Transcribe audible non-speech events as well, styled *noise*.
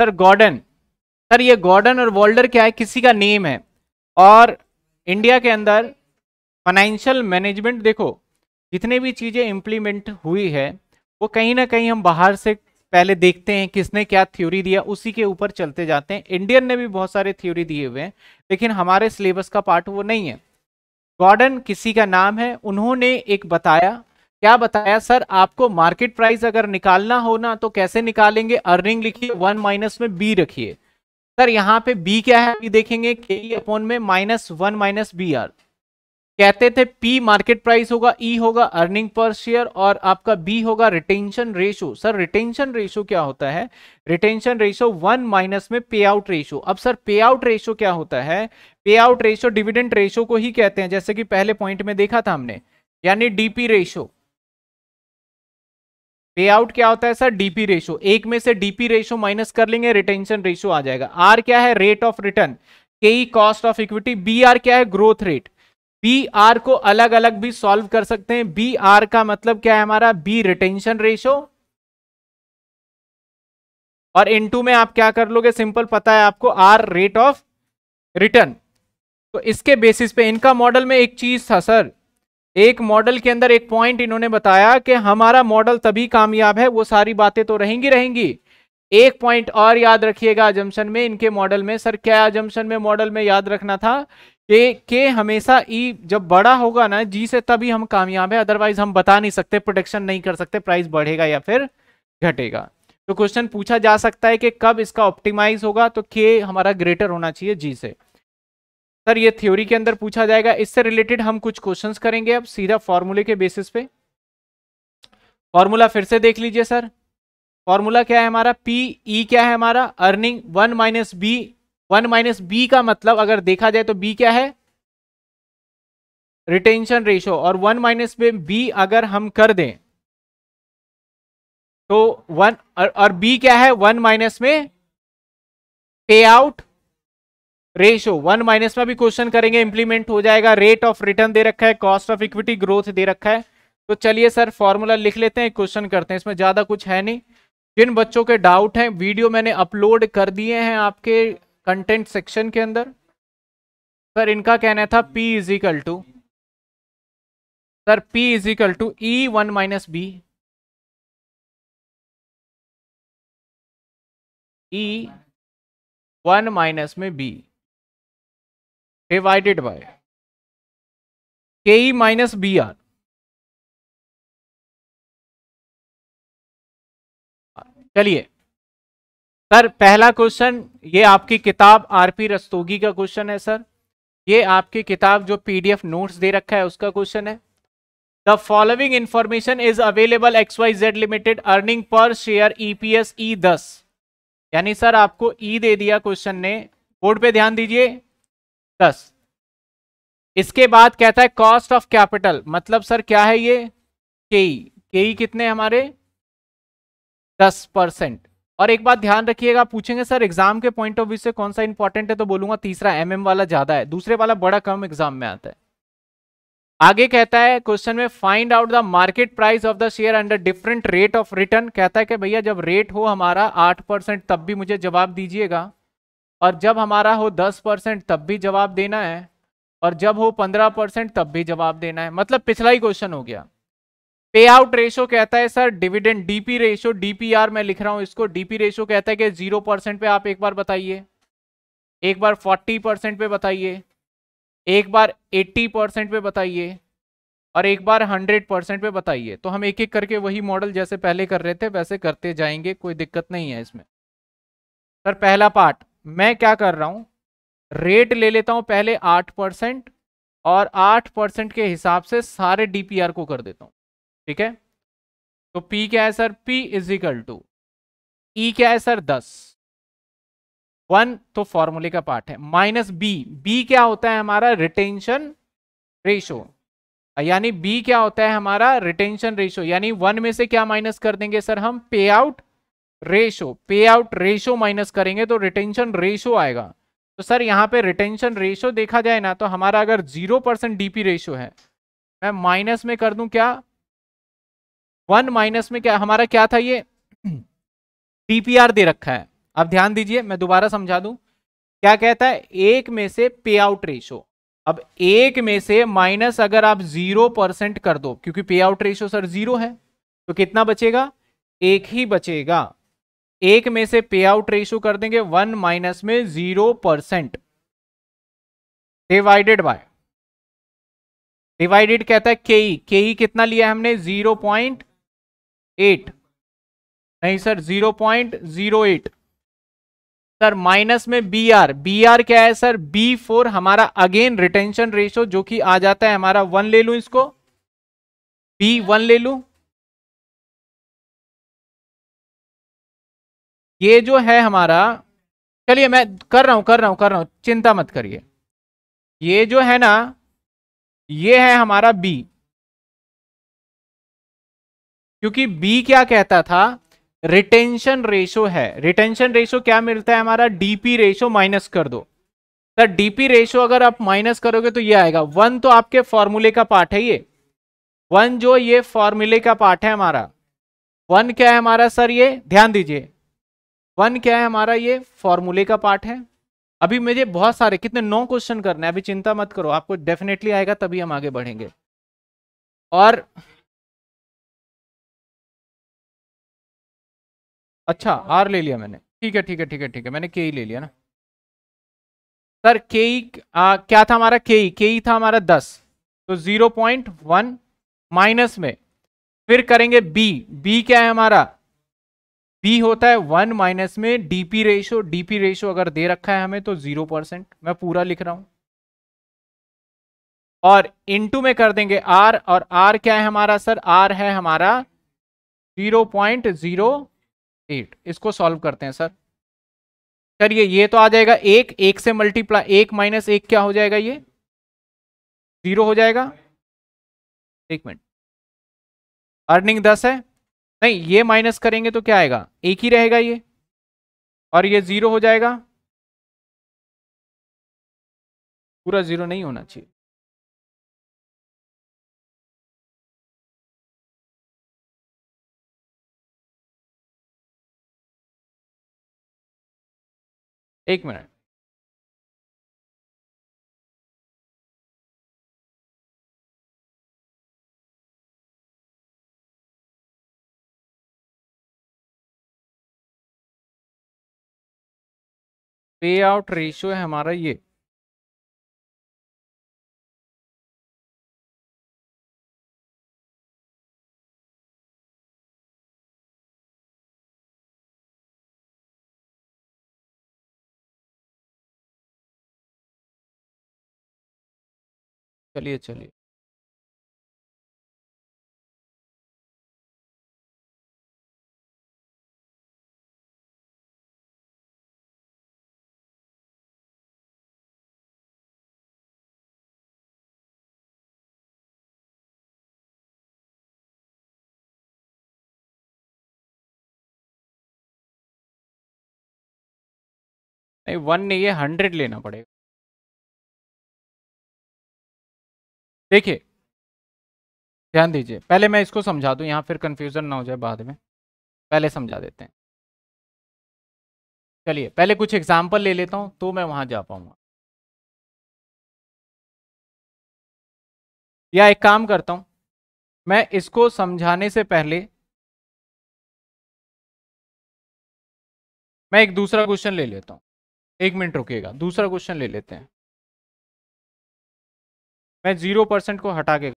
Sir Gordon sir ये Gordon और Walter क्या है किसी का नेम है और इंडिया के अंदर फाइनेंशियल मैनेजमेंट देखो जितने भी चीज़ें इम्प्लीमेंट हुई है वो कहीं ना कहीं हम बाहर से पहले देखते हैं किसने क्या थ्योरी दिया उसी के ऊपर चलते जाते हैं इंडियन ने भी बहुत सारे थ्योरी दिए हुए हैं लेकिन हमारे सिलेबस का पार्ट वो नहीं है गॉर्डन किसी का नाम है उन्होंने एक बताया क्या बताया सर आपको मार्केट प्राइस अगर निकालना हो ना तो कैसे निकालेंगे अर्निंग लिखिए वन माइनस में बी रखिए सर यहाँ पे बी क्या है अभी देखेंगे के अपॉन e में minus one minus B R कहते थे पी मार्केट प्राइस होगा ई e होगा अर्निंग पर शेयर और आपका बी होगा retention ratio sir retention ratio क्या होता है रिटेंशन रेशो वन माइनस में पे आउट रेशो अब सर पे आउट रेशो क्या होता है पे आउट रेशो डिविडेंट रेशो को ही कहते हैं जैसे कि पहले पॉइंट में देखा था हमने यानी डीपी रेशो पे आउट क्या होता है सर डीपी रेशो एक में से डीपी रेशो माइनस कर लेंगे रिटेंशन रेशो आ जाएगा आर क्या है rate of return K cost of equity B R क्या है ग्रोथ रेट बी आर को अलग अलग भी सॉल्व कर सकते हैं बी आर का मतलब क्या है हमारा बी रिटेंशन रेशो और इन टू में आप क्या कर लोगे सिंपल पता है आपको आर रेट ऑफ रिटर्न तो इसके बेसिस पे इनका मॉडल में एक चीज था सर एक मॉडल के अंदर एक पॉइंट इन्होंने बताया कि हमारा मॉडल तभी कामयाब है वो सारी बातें तो रहेंगी रहेंगी एक पॉइंट और याद रखिएगा जम्सन में इनके मॉडल में सर क्या जम्सन में मॉडल में याद रखना था कि के हमेशा ई e जब बड़ा होगा ना जी से तभी हम कामयाब है अदरवाइज हम बता नहीं सकते प्रोडक्शन नहीं कर सकते प्राइस बढ़ेगा या फिर घटेगा तो क्वेश्चन पूछा जा सकता है कि कब इसका ऑप्टिमाइज होगा तो के हमारा ग्रेटर होना चाहिए जी से सर ये थ्योरी के अंदर पूछा जाएगा इससे रिलेटेड हम कुछ क्वेश्चन करेंगे अब सीधा फॉर्मूले के बेसिस पे फॉर्मूला फिर से देख लीजिए सर फॉर्मूला क्या है हमारा पी ई e क्या है हमारा earning one minus B one minus B का मतलब अगर देखा जाए तो बी क्या है रिटेंशन रेशो और वन माइनस बी अगर हम कर दें तो वन और बी क्या है वन माइनस में pay out ratio one minus में भी क्वेश्चन करेंगे इंप्लीमेंट हो जाएगा रेट ऑफ रिटर्न दे रखा है कॉस्ट ऑफ इक्विटी ग्रोथ दे रखा है तो चलिए सर फॉर्मूला लिख लेते हैं क्वेश्चन करते हैं इसमें ज़्यादा कुछ है नहीं जिन बच्चों के डाउट हैं वीडियो मैंने अपलोड कर दिए हैं आपके कंटेंट सेक्शन के अंदर सर इनका कहना था P is equal to sir P is equal to E one minus B E one minus में B divided by K E minus B R चलिए सर पहला क्वेश्चन ये आपकी किताब आरपी रस्तोगी का क्वेश्चन है सर ये आपकी किताब जो पीडीएफ नोट्स दे रखा है उसका क्वेश्चन है the following information is available X Y Z limited earning per share EPS E दस यानी सर आपको ई e दे दिया क्वेश्चन ने बोर्ड पे ध्यान दीजिए दस इसके बाद कहता है कॉस्ट ऑफ कैपिटल मतलब सर क्या है ये केई केई e। e कितने हमारे दस परसेंट और एक बात ध्यान रखिएगा पूछेंगे सर एग्जाम के पॉइंट ऑफ व्यू से कौन सा इंपॉर्टेंट है तो बोलूंगा तीसरा एम mm वाला ज्यादा है दूसरे वाला बड़ा कम एग्जाम में आता है आगे कहता है क्वेश्चन में find out the market price of the share under different rate of return कहता है कि भैया जब रेट हो हमारा आठ परसेंट तब भी मुझे जवाब दीजिएगा और जब हमारा हो दस परसेंट तब भी जवाब देना है और जब हो पंद्रह परसेंट तब भी जवाब देना है मतलब पिछला ही क्वेश्चन हो गया पे आउट रेशो कहता है sir dividend DP ratio DPR मैं लिख रहा हूं इसको डीपी रेशो कहता है कि जीरो परसेंट पे आप एक बार बताइए एक बार फोर्टी परसेंट पे बताइए एक बार एट्टी परसेंट पे बताइए और एक बार हंड्रेड परसेंट पे बताइए तो हम एक एक करके वही मॉडल जैसे पहले कर रहे थे वैसे करते जाएंगे कोई दिक्कत नहीं है इसमें सर पहला पार्ट मैं क्या कर रहा हूँ रेट ले लेता हूँ पहले आठ परसेंट और आठ परसेंट के हिसाब से सारे डीपीआर को कर देता हूँ ठीक है तो पी क्या है sir P is equal to E क्या है सर दस वन तो फॉर्मूले का पार्ट है माइनस बी बी क्या होता है हमारा रिटेंशन रेशो यानी बी क्या होता है हमारा रिटेंशन रेशो यानी वन में से क्या माइनस कर देंगे सर हम pay out ratio pay out ratio minus करेंगे तो रिटेंशन रेशो आएगा तो सर यहाँ पे रिटेंशन रेशो देखा जाए ना तो हमारा अगर जीरो परसेंट डीपी रेशो है मैं माइनस में कर दूं क्या वन माइनस में क्या हमारा क्या था ये डीपीआर *clears throat* दे रखा है अब ध्यान दीजिए मैं दोबारा समझा दूं क्या कहता है एक में से पे आउट रेशो अब एक में से माइनस अगर आप जीरो परसेंट कर दो क्योंकि पे आउट रेशो सर जीरो है तो कितना बचेगा एक ही बचेगा एक में से पे आउट रेशियो कर देंगे वन माइनस में zero percent divided by divided कहता है के ई के ई कितना लिया हमने जीरो पॉइंट एट नहीं sir zero point zero eight sir minus में बी आर बी आर क्या है सर बी फोर हमारा अगेन रिटेंशन रेशो जो कि आ जाता है हमारा वन ले लू इसको बी वन ले लू ये जो है हमारा चलिए मैं कर रहा हूँ कर रहा हूँ कर रहा हूँ चिंता मत करिए ये जो है ना ये है हमारा बी क्योंकि बी क्या कहता था रिटेंशन रेशो है रिटेंशन रेशो क्या मिलता है हमारा डीपी रेशो माइनस कर दो सर डीपी रेशो अगर आप माइनस करोगे तो ये आएगा वन तो आपके फॉर्मूले का पार्ट है ये वन जो ये फॉर्मूले का पार्ट है हमारा वन क्या है हमारा सर ये ध्यान दीजिए वन क्या है हमारा ये फॉर्मूले का पार्ट है अभी मुझे बहुत सारे कितने नौ क्वेश्चन करने हैं अभी चिंता मत करो आपको डेफिनेटली आएगा तभी हम आगे बढ़ेंगे और अच्छा आर ले लिया मैंने ठीक है ठीक है ठीक है ठीक है मैंने के ही ले लिया ना सर के ई क्या था हमारा के ई के ई था हमारा दस तो जीरो पॉइंट वन माइनस में फिर करेंगे बी बी क्या है हमारा पी होता है वन माइनस में डीपी रेशो डीपी रेशो अगर दे रखा है हमें तो जीरो परसेंट मैं पूरा लिख रहा हूं और इनटू में कर देंगे आर और आर क्या है हमारा सर आर है हमारा जीरो पॉइंट जीरो एट इसको सॉल्व करते हैं सर करिए ये तो आ जाएगा एक एक से मल्टीप्लाई एक माइनस एक क्या हो जाएगा ये जीरो हो जाएगा एक मिनट अर्निंग दस है नहीं ये माइनस करेंगे तो क्या आएगा एक ही रहेगा ये और ये जीरो हो जाएगा पूरा जीरो नहीं होना चाहिए एक मिनट पे आउट रेशियो है हमारा ये चलिए चलिए नहीं वन नहीं है हंड्रेड लेना पड़ेगा देखिए ध्यान दीजिए पहले मैं इसको समझा दूं यहां फिर कंफ्यूजन ना हो जाए बाद में पहले समझा देते हैं चलिए पहले कुछ एग्जाम्पल ले लेता हूँ तो मैं वहां जा पाऊंगा या एक काम करता हूँ मैं इसको समझाने से पहले मैं एक दूसरा क्वेश्चन ले लेता हूँ एक मिनट रुकिएगा दूसरा क्वेश्चन ले लेते हैं मैं जीरो परसेंट को हटा के